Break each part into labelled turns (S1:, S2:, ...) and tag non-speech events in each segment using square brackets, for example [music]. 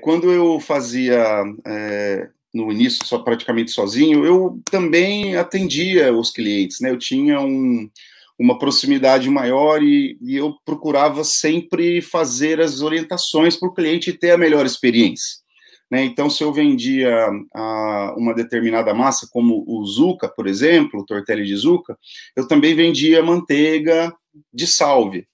S1: Quando eu fazia é, no início só praticamente sozinho, eu também atendia os clientes, né? Eu tinha um, uma proximidade maior e, e, eu procurava sempre fazer as orientações para o cliente ter a melhor experiência. Né? Então, se eu vendia a, uma determinada massa, como o Zuca, por exemplo, o tortelli de Zuca, eu também vendia manteiga de salve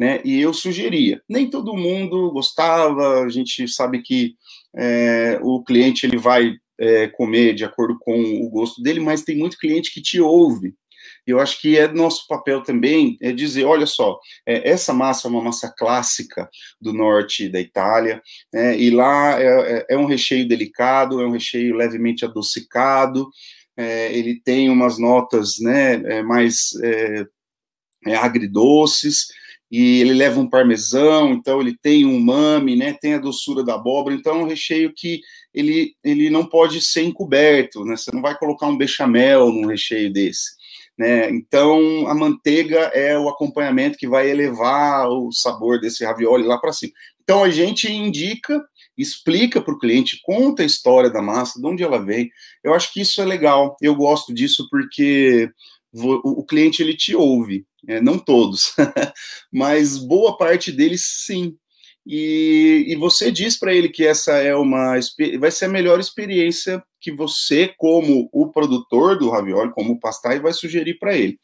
S1: né? E eu sugeria. Nem todo mundo gostava, a gente sabe que é, o cliente ele vai é, comer de acordo com o gosto dele, mas tem muito cliente que te ouve. Eu acho que é nosso papel também é dizer, olha só, é, essa massa é uma massa clássica do norte da Itália, né, e lá é, é, é um recheio delicado, é um recheio levemente adocicado, é, ele tem umas notas né, é, mais é, é, agridoces, e ele leva um parmesão, então ele tem um mame, né? Tem a doçura da abóbora, então é um recheio que ele, ele não pode ser encoberto, né? Você não vai colocar um bechamel num recheio desse. Né? Então, a manteiga é o acompanhamento que vai elevar o sabor desse ravioli lá para cima. Então, a gente indica, explica para o cliente, conta a história da massa, de onde ela vem. Eu acho que isso é legal. Eu gosto disso porque o cliente ele te ouve, é, não todos, [laughs] mas boa parte deles sim. E, e você diz para ele que essa é uma vai ser a melhor experiência que você, como o produtor do ravioli, como o pastai, vai sugerir para ele.